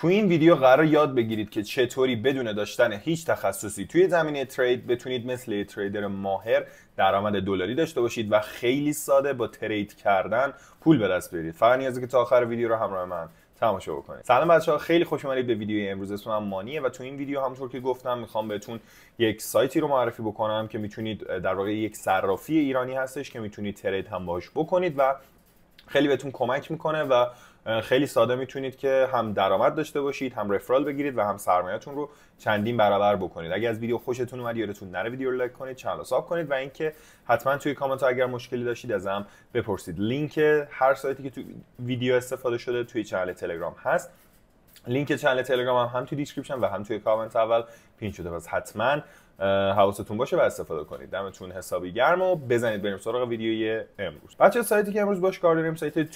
تو این ویدیو قرار یاد بگیرید که چطوری بدون داشتن هیچ تخصصی توی زمینه ترید بتونید مثل تریدر ماهر درآمد دلاری داشته باشید و خیلی ساده با ترید کردن پول به دست بیارید فقط نیازه که تا آخر ویدیو رو همراه من تماشا بکنید سلام بچه‌ها خیلی خوش اومدید به ویدیوی امروز اسمم مانیه و تو این ویدیو همونطور که گفتم میخوام بهتون یک سایتی رو معرفی بکنم که میتونید در واقع یک صرافی ایرانی هستش که میتونید ترید هم باهاش بکنید و خیلی بهتون کمک میکنه و خیلی ساده میتونید که هم درآمد داشته باشید هم رفرال بگیرید و هم سرمایهتون رو چندین برابر بکنید اگر از ویدیو خوشتون اومد یادتون نره ویدیو رو لایک کنید چنل ساب کنید و اینکه حتما توی کامنت اگر مشکلی داشتید ازم بپرسید لینک هر سایتی که تو ویدیو استفاده شده توی چنل تلگرام هست لینک چنل تلگرام هم, هم توی دیسکریپشن و هم توی کامنت اول پین شده پس حتما حواستون باشه و استفاده کنید دمتون حسابی گرم و بزنید بریم سراغ ویدیوی امروز بچه سایتی که امروز باش کار داریم سایت 2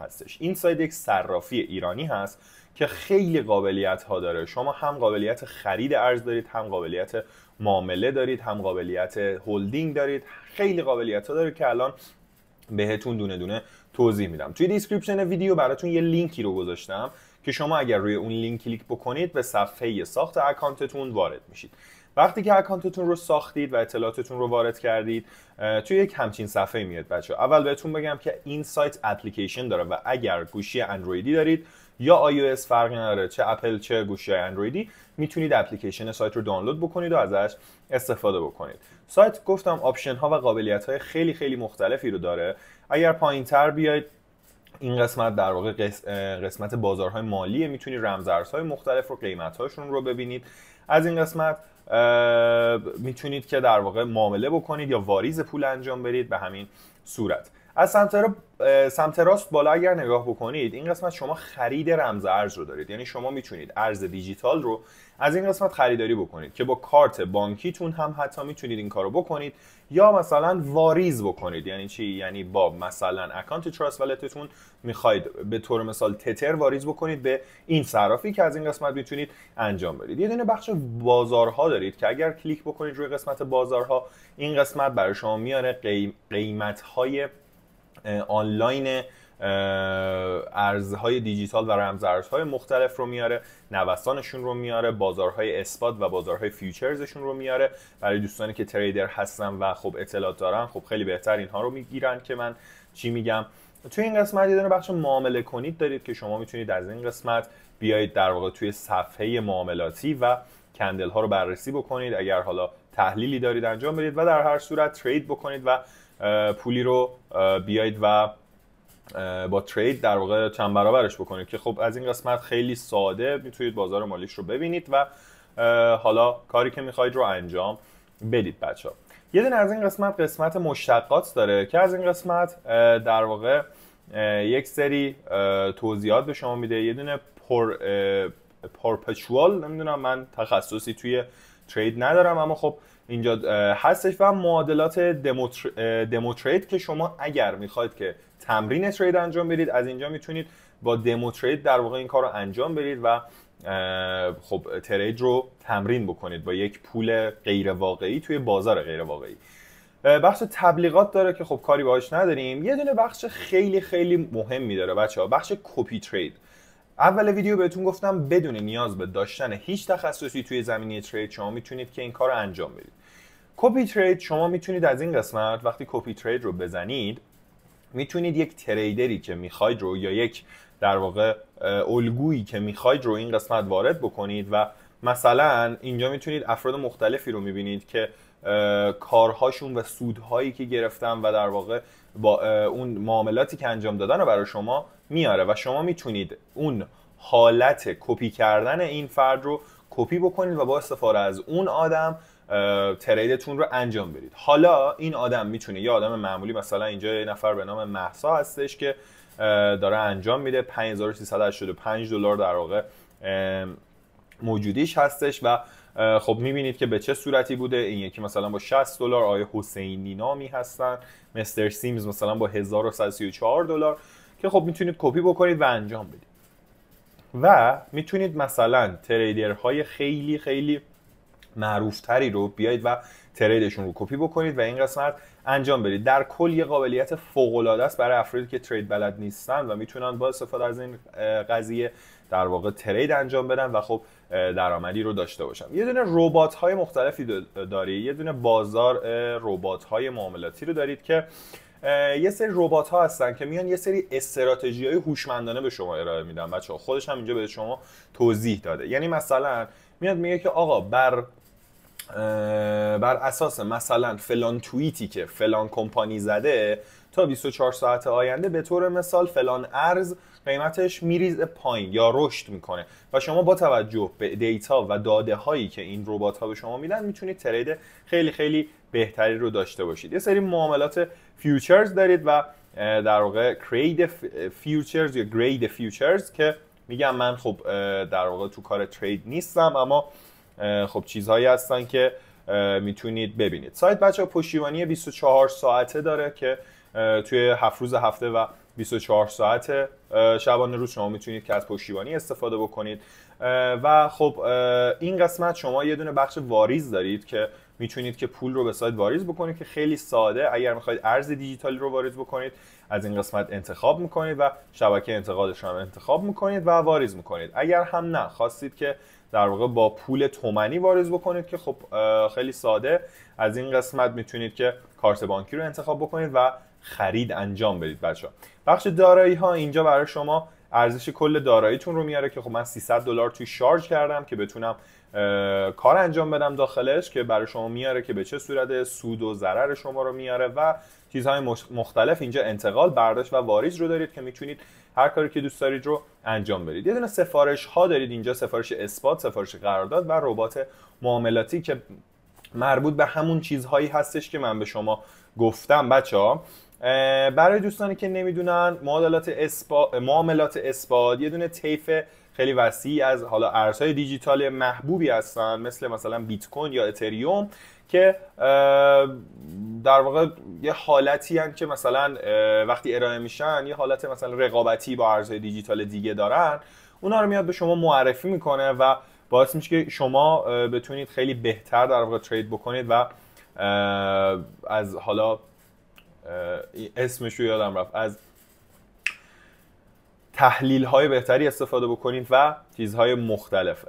هستش این سایت یک صرافی ایرانی هست که خیلی قابلیت ها داره شما هم قابلیت خرید ارز دارید هم قابلیت معامله دارید هم قابلیت هلدینگ دارید خیلی قابلیت ها داره که الان بهتون دونه دونه توضیح میدم توی دیسکریپشن ویدیو براتون یه لینکی رو گذاشتم که شما اگر روی اون لینک کلیک بکنید به صفحه ساخت اکانتتون وارد میشید وقتی که اکانتتون رو ساختید و اطلاعاتتون رو وارد کردید توی یک همچین صفحه میاد بچه اول بهتون بگم که این سایت اپلیکیشن داره و اگر گوشی اندرویدی دارید یا iOS فرقی نداره چه اپل چه گوشی اندرویدی میتونید اپلیکیشن سایت رو دانلود بکنید و ازش استفاده بکنید سایت گفتم آپشن ها و قابلیت های خیلی خیلی مختلفی رو داره اگر پایین تر بیاید این قسمت در واقع قسمت بازارهای مالیه میتونید رمزارزهای مختلف رو هاشون رو ببینید از این قسمت میتونید که در واقع معامله بکنید یا واریز پول انجام بدید به همین صورت از سمت, سمت راست بالا اگر نگاه بکنید این قسمت شما خرید رمز ارز رو دارید یعنی شما میتونید ارز دیجیتال رو از این قسمت خریداری بکنید که با کارت بانکیتون هم حتی میتونید این کارو بکنید یا مثلا واریز بکنید یعنی چی یعنی با مثلا اکانت تراست ولتتون میخواید به طور مثال تتر واریز بکنید به این صرافی که از این قسمت میتونید انجام بدید یه دونه بخش بازارها دارید که اگر کلیک بکنید روی قسمت بازارها این قسمت برای شما میاره قیمت های آنلاین ارزهای دیجیتال و رمزارزهای مختلف رو میاره نوسانشون رو میاره بازارهای اثبات و بازارهای فیوچرزشون رو میاره برای دوستانی که تریدر هستن و خب اطلاعات دارن خب خیلی بهتر اینها رو میگیرن که من چی میگم تو این قسمت یه بخش معامله کنید دارید که شما میتونید از این قسمت بیایید در واقع توی صفحه معاملاتی و کندل ها رو بررسی بکنید اگر حالا تحلیلی دارید انجام بدید و در هر صورت ترید بکنید و پولی رو بیاید و با ترید در واقع چند برابرش بکنید که خب از این قسمت خیلی ساده میتونید بازار مالیش رو ببینید و حالا کاری که میخواید رو انجام بدید بچه ها یه دونه از این قسمت قسمت مشتقات داره که از این قسمت در واقع یک سری توضیحات به شما میده یه دونه پر پرپچوال نمیدونم من تخصصی توی ترید ندارم اما خب اینجا هستش و معادلات دمو ترید که شما اگر میخواید که تمرین ترید انجام بدید از اینجا میتونید با دمو ترید در واقع این کار رو انجام بدید و خب ترید رو تمرین بکنید با یک پول غیر واقعی توی بازار غیر واقعی بخش تبلیغات داره که خب کاری باهاش نداریم یه دونه بخش خیلی خیلی مهمی داره بچه ها بخش کپی ترید اول ویدیو بهتون گفتم بدون نیاز به داشتن هیچ تخصصی توی زمینه ترید شما میتونید که این کار انجام بدید کپی ترید شما میتونید از این قسمت وقتی کپی ترید رو بزنید میتونید یک تریدری که میخواید رو یا یک در واقع الگویی که میخواید رو این قسمت وارد بکنید و مثلا اینجا میتونید افراد مختلفی رو میبینید که کارهاشون و سودهایی که گرفتن و در واقع با اون معاملاتی که انجام دادن رو برای شما میاره و شما میتونید اون حالت کپی کردن این فرد رو کپی بکنید و با استفاده از اون آدم تریدتون رو انجام بدید حالا این آدم میتونه یه آدم معمولی مثلا اینجا یه نفر به نام محسا هستش که داره انجام میده 5385 دلار در واقع موجودیش هستش و خب میبینید که به چه صورتی بوده این یکی مثلا با 60 دلار آیه حسینی نامی هستن مستر سیمز مثلا با 1134 دلار که خب میتونید کپی بکنید و انجام بدید و میتونید مثلا تریدرهای خیلی خیلی معروفتری رو بیایید و تریدشون رو کپی بکنید و این قسمت انجام بدید در کل یه قابلیت فوق العاده است برای افرادی که ترید بلد نیستن و میتونن با استفاده از این قضیه در واقع ترید انجام بدن و خب درآمدی رو داشته باشن یه دونه ربات های مختلفی دارید یه دونه بازار ربات های معاملاتی رو دارید که یه سری ربات ها هستن که میان یه سری استراتژی های هوشمندانه به شما ارائه میدن بچه خودش هم اینجا به شما توضیح داده یعنی مثلا میاد میگه که آقا بر بر اساس مثلا فلان توییتی که فلان کمپانی زده تا 24 ساعت آینده به طور مثال فلان ارز قیمتش میریز پایین یا رشد میکنه و شما با توجه به دیتا و داده هایی که این ربات ها به شما میدن میتونید ترید خیلی خیلی بهتری رو داشته باشید یه سری معاملات فیوچرز دارید و در واقع کرید فیوچرز یا گرید فیوچرز که میگم من خب در واقع تو کار ترید نیستم اما خب چیزهایی هستن که میتونید ببینید سایت بچه پشتیبانی 24 ساعته داره که توی هفت روز هفته و 24 ساعت شبانه روز شما میتونید که از پشتیبانی استفاده بکنید و خب این قسمت شما یه دونه بخش واریز دارید که میتونید که پول رو به سایت واریز بکنید که خیلی ساده اگر میخواید ارز دیجیتالی رو واریز بکنید از این قسمت انتخاب میکنید و شبکه انتقادش رو انتخاب میکنید و واریز میکنید اگر هم نه خواستید که در واقع با پول تومنی وارز بکنید که خب خیلی ساده از این قسمت میتونید که کارت بانکی رو انتخاب بکنید و خرید انجام بدید بچه بخش دارایی ها اینجا برای شما ارزش کل داراییتون رو میاره که خب من 300 دلار توی شارژ کردم که بتونم کار انجام بدم داخلش که برای شما میاره که به چه صورت سود و ضرر شما رو میاره و چیزهای مختلف اینجا انتقال برداشت و واریز رو دارید که میتونید هر کاری که دوست دارید رو انجام بدید یه دونه سفارش ها دارید اینجا سفارش اثبات سفارش قرارداد و ربات معاملاتی که مربوط به همون چیزهایی هستش که من به شما گفتم بچه ها برای دوستانی که نمیدونن معاملات اسپاد معاملات اسپاد یه دونه طیف خیلی وسیع از حالا ارزهای دیجیتال محبوبی هستن مثل مثلا بیت کوین یا اتریوم که در واقع یه حالتی هن که مثلا وقتی ارائه میشن یه حالت مثلا رقابتی با ارزهای دیجیتال دیگه دارن اونا رو میاد به شما معرفی میکنه و باعث میشه که شما بتونید خیلی بهتر در واقع ترید بکنید و از حالا اسمش رو یادم رفت از تحلیل های بهتری استفاده بکنید و چیزهای مختلف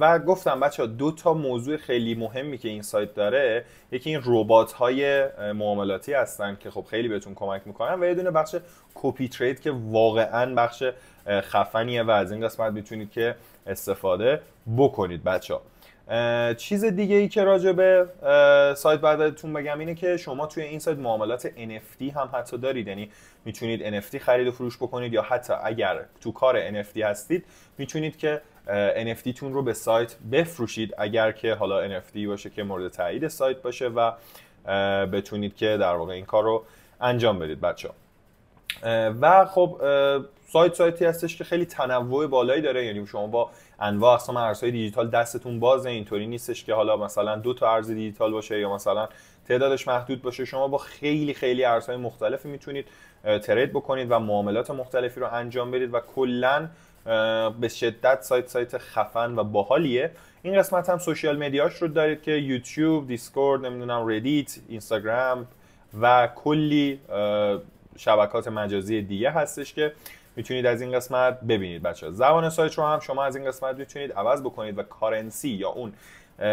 و گفتم بچه ها دو تا موضوع خیلی مهمی که این سایت داره یکی این ربات های معاملاتی هستن که خب خیلی بهتون کمک میکنن و یه دونه بخش کپی ترید که واقعا بخش خفنیه و از این قسمت میتونید که استفاده بکنید بچه ها چیز دیگه ای که راجع به سایت بعدتون بگم اینه که شما توی این سایت معاملات NFT هم حتی دارید یعنی میتونید NFT خرید و فروش بکنید یا حتی اگر تو کار NFT هستید میتونید که NFT تون رو به سایت بفروشید اگر که حالا NFT باشه که مورد تایید سایت باشه و بتونید که در واقع این کار رو انجام بدید بچه ها. و خب سایت سایتی هستش که خیلی تنوع بالایی داره یعنی شما با انواع اقسام ارزهای دیجیتال دستتون بازه اینطوری نیستش که حالا مثلا دو تا ارز دیجیتال باشه یا مثلا تعدادش محدود باشه شما با خیلی خیلی ارزهای مختلفی میتونید ترید بکنید و معاملات مختلفی رو انجام بدید و کلا به شدت سایت سایت خفن و باحالیه این قسمت هم سوشیال مدیاش رو دارید که یوتیوب، دیسکورد، نمیدونم ردیت، اینستاگرام و کلی شبکات مجازی دیگه هستش که میتونید از این قسمت ببینید بچه زبان سایت رو هم شما از این قسمت میتونید عوض بکنید و کارنسی یا اون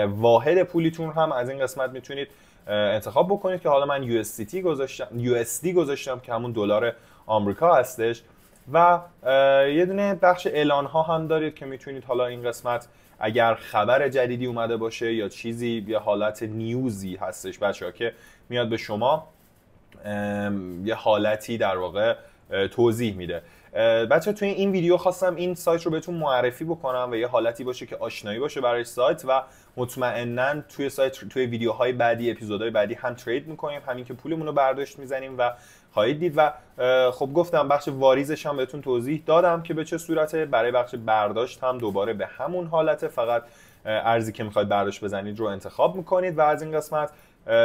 واحد پولیتون هم از این قسمت میتونید انتخاب بکنید که حالا من USDT گذاشتم USD گذاشتم که همون دلار آمریکا هستش و یه دونه بخش اعلان ها هم دارید که میتونید حالا این قسمت اگر خبر جدیدی اومده باشه یا چیزی یا حالت نیوزی هستش بچه که میاد به شما یه حالتی در واقع توضیح میده بچه توی این ویدیو خواستم این سایت رو بهتون معرفی بکنم و یه حالتی باشه که آشنایی باشه برای سایت و مطمئنا توی سایت توی ویدیوهای بعدی اپیزودهای بعدی هم ترید میکنیم همین که پولمون رو برداشت میزنیم و خواهید دید و خب گفتم بخش واریزش هم بهتون توضیح دادم که به چه صورته برای بخش برداشت هم دوباره به همون حالته فقط ارزی که میخواید برداشت بزنید رو انتخاب میکنید و از این قسمت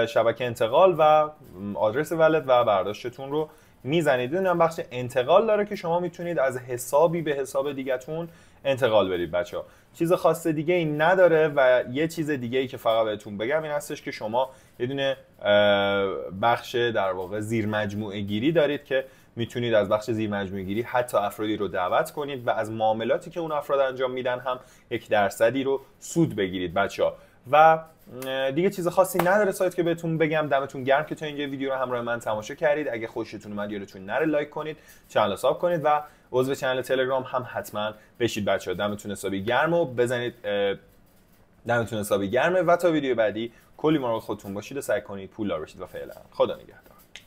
شبکه انتقال و آدرس ولد و برداشتتون رو میزنید این هم بخش انتقال داره که شما میتونید از حسابی به حساب دیگتون انتقال برید بچه ها چیز خاص دیگه این نداره و یه چیز دیگه ای که فقط بهتون بگم این هستش که شما یه دونه بخش در واقع زیر مجموعه گیری دارید که میتونید از بخش زیر مجموعه گیری حتی افرادی رو دعوت کنید و از معاملاتی که اون افراد انجام میدن هم یک درصدی رو سود بگیرید بچه ها و دیگه چیز خاصی نداره سایت که بهتون بگم دمتون گرم که تا اینجا ویدیو رو همراه من تماشا کردید اگه خوشتون اومد یادتون نره لایک کنید چنل ساب کنید و عضو چنل تلگرام هم حتما بشید بچه ها دمتون حسابی گرم و بزنید دمتون حسابی گرمه و تا ویدیو بعدی کلی مراقب خودتون باشید و سعی کنید پول بشید و فعلا خدا نگهدار